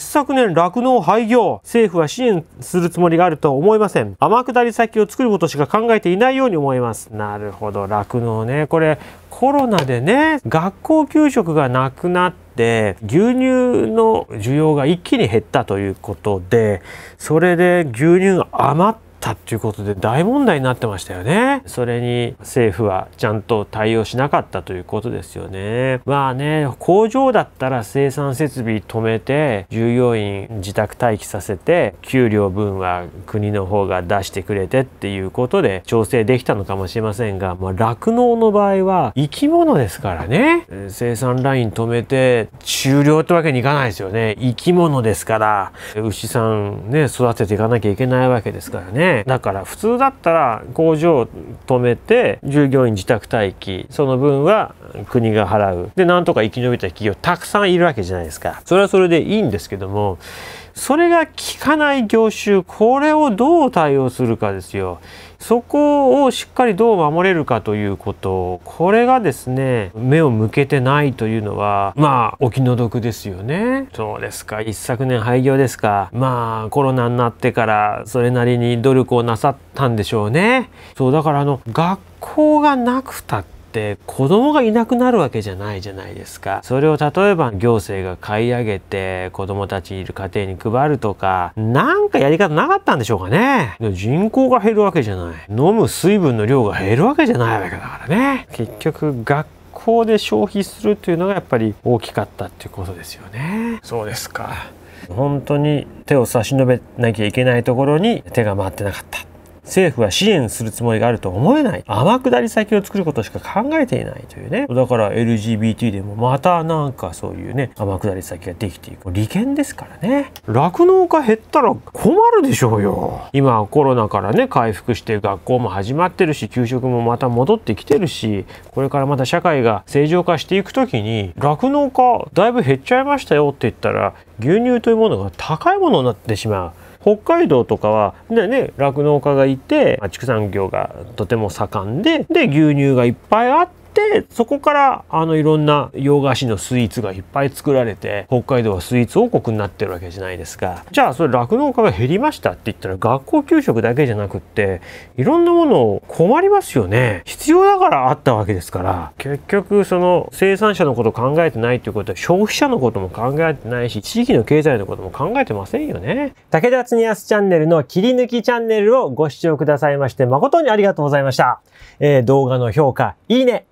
一昨年、酪農廃業、政府は支援するつもりがあるとは思いません。天下り先を作ることしか考えていないように思います。なるほど、酪農ね。これ、コロナでね、学校給食がなくなって、牛乳の需要が一気に減ったということでそれで牛乳余ってっっていうことで大問題になってましたよねそれに政府はちゃんと対応しなかったということですよねまあね工場だったら生産設備止めて従業員自宅待機させて給料分は国の方が出してくれてっていうことで調整できたのかもしれませんがま酪、農の場合は生き物ですからね生産ライン止めて終了ってわけにいかないですよね生き物ですから牛さんね育てていかなきゃいけないわけですからねだから普通だったら工場を止めて従業員自宅待機その分は国が払うでなんとか生き延びた企業たくさんいるわけじゃないですかそれはそれでいいんですけどもそれが効かない業種、これをどう対応するかですよ。そこをしっかりどう守れるかということ、これがですね、目を向けてないというのは、まあ、お気の毒ですよね。そうですか。一昨年廃業ですか。まあ、コロナになってから、それなりに努力をなさったんでしょうね。そう、だからあの、学校がなくたって、って子供がいなくなるわけじゃないじゃないですかそれを例えば行政が買い上げて子供たちいる家庭に配るとかなんかやり方なかったんでしょうかね人口が減るわけじゃない飲む水分の量が減るわけじゃないわけだからね結局学校で消費するというのがやっぱり大きかったっていうことですよねそうですか本当に手を差し伸べなきゃいけないところに手が回ってなかった政府は支援するつもりがあると思えない。天下り先を作ることしか考えていないというね。だから LGBT でもまたなんかそういうね、天下り先ができていく。利権ですからね。酪農家減ったら困るでしょうよ。今コロナからね、回復して学校も始まってるし、給食もまた戻ってきてるし、これからまた社会が正常化していく時に、酪農家だいぶ減っちゃいましたよって言ったら、牛乳というものが高いものになってしまう。北海道とかはね酪農家がいて、畜産業がとても盛んでで牛乳がいっぱいあってでそこからあのいろんな洋菓子のスイーツがいっぱい作られて北海道はスイーツ王国になってるわけじゃないですかじゃあそれ酪農家が減りましたって言ったら学校給食だけじゃなくっていろんなもの困りますよね必要だからあったわけですから結局その生産者のこと考えてないていうことは消費者のことも考えてないし地域の経済のことも考えてませんよね武田恒康チャンネルの切り抜きチャンネルをご視聴くださいまして誠にありがとうございました、えー、動画の評価いいね